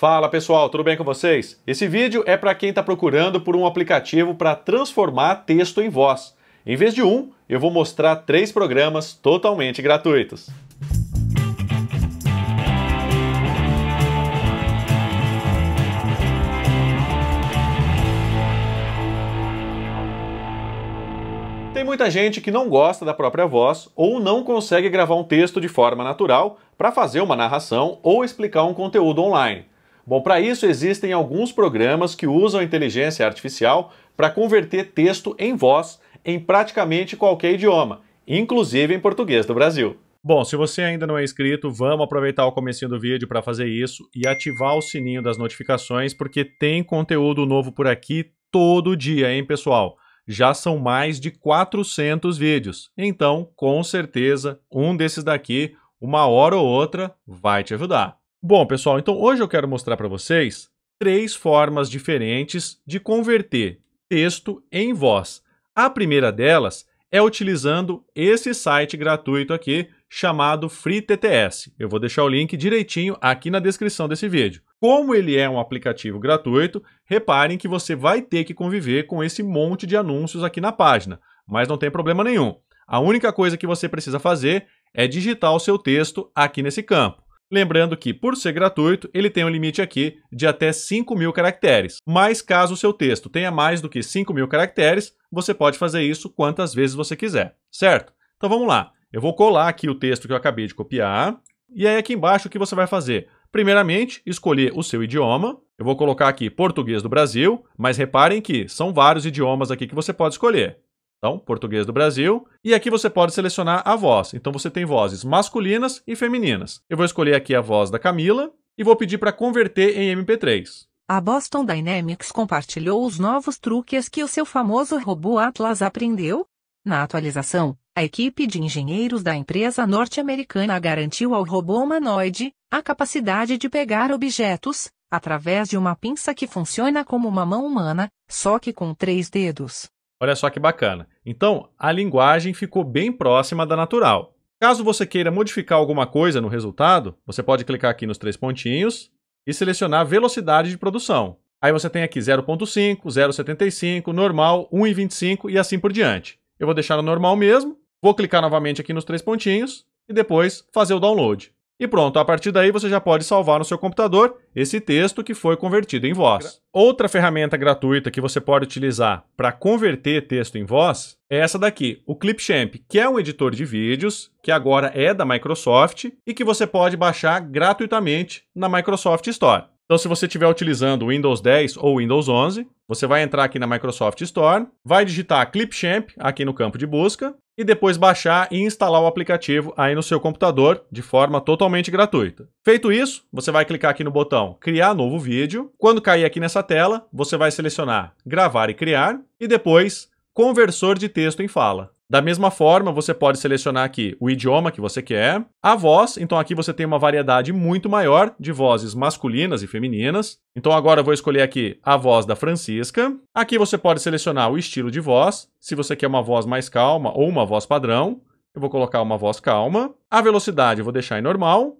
Fala pessoal, tudo bem com vocês? Esse vídeo é para quem está procurando por um aplicativo para transformar texto em voz. Em vez de um, eu vou mostrar três programas totalmente gratuitos. Tem muita gente que não gosta da própria voz ou não consegue gravar um texto de forma natural para fazer uma narração ou explicar um conteúdo online. Bom, para isso existem alguns programas que usam inteligência artificial para converter texto em voz em praticamente qualquer idioma, inclusive em português do Brasil. Bom, se você ainda não é inscrito, vamos aproveitar o comecinho do vídeo para fazer isso e ativar o sininho das notificações, porque tem conteúdo novo por aqui todo dia, hein, pessoal? Já são mais de 400 vídeos. Então, com certeza, um desses daqui, uma hora ou outra, vai te ajudar. Bom, pessoal, então hoje eu quero mostrar para vocês três formas diferentes de converter texto em voz. A primeira delas é utilizando esse site gratuito aqui chamado FreeTTS. Eu vou deixar o link direitinho aqui na descrição desse vídeo. Como ele é um aplicativo gratuito, reparem que você vai ter que conviver com esse monte de anúncios aqui na página, mas não tem problema nenhum. A única coisa que você precisa fazer é digitar o seu texto aqui nesse campo. Lembrando que, por ser gratuito, ele tem um limite aqui de até 5 mil caracteres. Mas caso o seu texto tenha mais do que 5 mil caracteres, você pode fazer isso quantas vezes você quiser, certo? Então vamos lá. Eu vou colar aqui o texto que eu acabei de copiar. E aí aqui embaixo o que você vai fazer? Primeiramente, escolher o seu idioma. Eu vou colocar aqui português do Brasil, mas reparem que são vários idiomas aqui que você pode escolher. Então, português do Brasil. E aqui você pode selecionar a voz. Então você tem vozes masculinas e femininas. Eu vou escolher aqui a voz da Camila e vou pedir para converter em MP3. A Boston Dynamics compartilhou os novos truques que o seu famoso robô Atlas aprendeu. Na atualização, a equipe de engenheiros da empresa norte-americana garantiu ao robô humanoide a capacidade de pegar objetos através de uma pinça que funciona como uma mão humana, só que com três dedos. Olha só que bacana. Então, a linguagem ficou bem próxima da natural. Caso você queira modificar alguma coisa no resultado, você pode clicar aqui nos três pontinhos e selecionar velocidade de produção. Aí você tem aqui 0.5, 0.75, normal, 1.25 e assim por diante. Eu vou deixar no normal mesmo, vou clicar novamente aqui nos três pontinhos e depois fazer o download. E pronto, a partir daí você já pode salvar no seu computador esse texto que foi convertido em voz. Outra ferramenta gratuita que você pode utilizar para converter texto em voz é essa daqui, o Clipchamp, que é um editor de vídeos, que agora é da Microsoft e que você pode baixar gratuitamente na Microsoft Store. Então, se você estiver utilizando Windows 10 ou Windows 11, você vai entrar aqui na Microsoft Store, vai digitar Clipchamp aqui no campo de busca e depois baixar e instalar o aplicativo aí no seu computador de forma totalmente gratuita. Feito isso, você vai clicar aqui no botão Criar novo vídeo. Quando cair aqui nessa tela, você vai selecionar Gravar e Criar e depois Conversor de texto em fala. Da mesma forma, você pode selecionar aqui o idioma que você quer, a voz, então aqui você tem uma variedade muito maior de vozes masculinas e femininas. Então agora eu vou escolher aqui a voz da Francisca. Aqui você pode selecionar o estilo de voz, se você quer uma voz mais calma ou uma voz padrão. Eu vou colocar uma voz calma. A velocidade eu vou deixar em normal.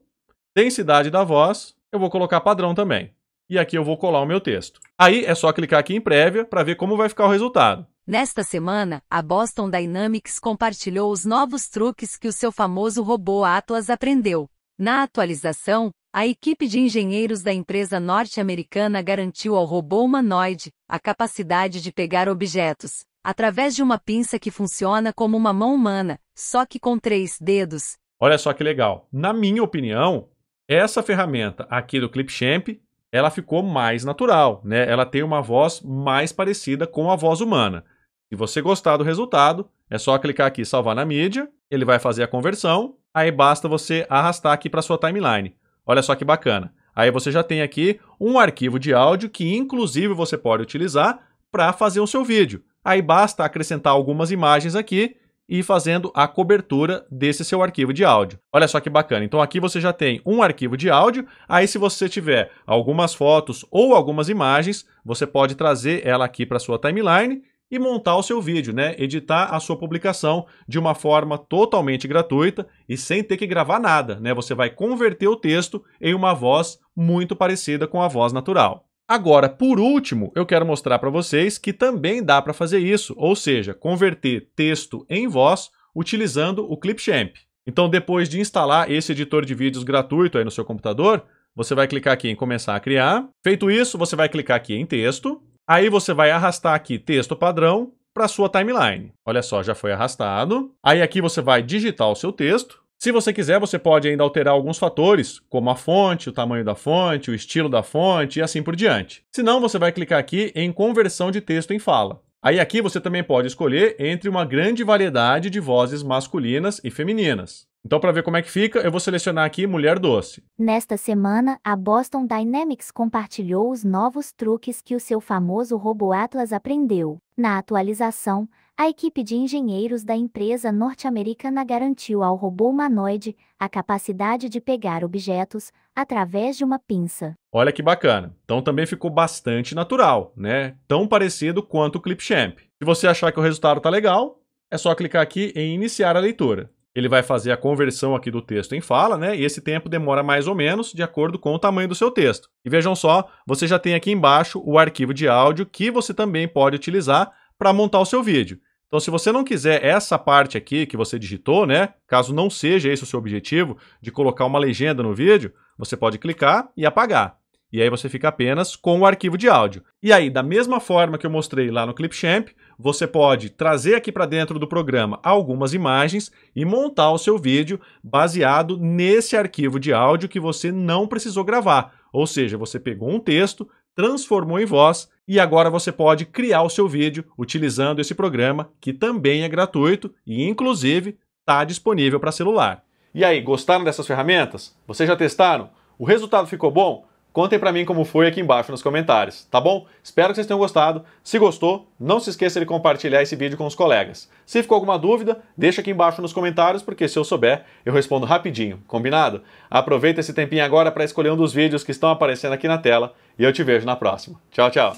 Densidade da voz eu vou colocar padrão também. E aqui eu vou colar o meu texto. Aí é só clicar aqui em prévia para ver como vai ficar o resultado. Nesta semana, a Boston Dynamics compartilhou os novos truques que o seu famoso robô Atlas aprendeu. Na atualização, a equipe de engenheiros da empresa norte-americana garantiu ao robô humanoide a capacidade de pegar objetos, através de uma pinça que funciona como uma mão humana, só que com três dedos. Olha só que legal. Na minha opinião, essa ferramenta aqui do Clipchamp, ela ficou mais natural, né? Ela tem uma voz mais parecida com a voz humana. Se você gostar do resultado, é só clicar aqui salvar na mídia, ele vai fazer a conversão, aí basta você arrastar aqui para sua timeline. Olha só que bacana. Aí você já tem aqui um arquivo de áudio que inclusive você pode utilizar para fazer o seu vídeo. Aí basta acrescentar algumas imagens aqui e fazendo a cobertura desse seu arquivo de áudio. Olha só que bacana. Então aqui você já tem um arquivo de áudio, aí se você tiver algumas fotos ou algumas imagens, você pode trazer ela aqui para sua timeline e montar o seu vídeo, né? Editar a sua publicação de uma forma totalmente gratuita e sem ter que gravar nada, né? Você vai converter o texto em uma voz muito parecida com a voz natural. Agora, por último, eu quero mostrar para vocês que também dá para fazer isso, ou seja, converter texto em voz utilizando o Clipchamp. Então, depois de instalar esse editor de vídeos gratuito aí no seu computador, você vai clicar aqui em começar a criar. Feito isso, você vai clicar aqui em texto Aí você vai arrastar aqui texto padrão para sua timeline. Olha só, já foi arrastado. Aí aqui você vai digitar o seu texto. Se você quiser, você pode ainda alterar alguns fatores, como a fonte, o tamanho da fonte, o estilo da fonte e assim por diante. Se não, você vai clicar aqui em conversão de texto em fala. Aí aqui você também pode escolher entre uma grande variedade de vozes masculinas e femininas. Então, para ver como é que fica, eu vou selecionar aqui Mulher Doce. Nesta semana, a Boston Dynamics compartilhou os novos truques que o seu famoso robô Atlas aprendeu. Na atualização, a equipe de engenheiros da empresa norte-americana garantiu ao robô humanoide a capacidade de pegar objetos através de uma pinça. Olha que bacana. Então também ficou bastante natural, né? Tão parecido quanto o Clipchamp. Se você achar que o resultado tá legal, é só clicar aqui em iniciar a leitura ele vai fazer a conversão aqui do texto em fala, né? E esse tempo demora mais ou menos de acordo com o tamanho do seu texto. E vejam só, você já tem aqui embaixo o arquivo de áudio que você também pode utilizar para montar o seu vídeo. Então, se você não quiser essa parte aqui que você digitou, né? Caso não seja esse o seu objetivo de colocar uma legenda no vídeo, você pode clicar e apagar. E aí você fica apenas com o arquivo de áudio. E aí, da mesma forma que eu mostrei lá no Clipchamp, você pode trazer aqui para dentro do programa algumas imagens e montar o seu vídeo baseado nesse arquivo de áudio que você não precisou gravar. Ou seja, você pegou um texto, transformou em voz e agora você pode criar o seu vídeo utilizando esse programa que também é gratuito e inclusive está disponível para celular. E aí, gostaram dessas ferramentas? Vocês já testaram? O resultado ficou bom? Contem para mim como foi aqui embaixo nos comentários, tá bom? Espero que vocês tenham gostado. Se gostou, não se esqueça de compartilhar esse vídeo com os colegas. Se ficou alguma dúvida, deixa aqui embaixo nos comentários, porque se eu souber, eu respondo rapidinho, combinado? Aproveita esse tempinho agora para escolher um dos vídeos que estão aparecendo aqui na tela e eu te vejo na próxima. Tchau, tchau!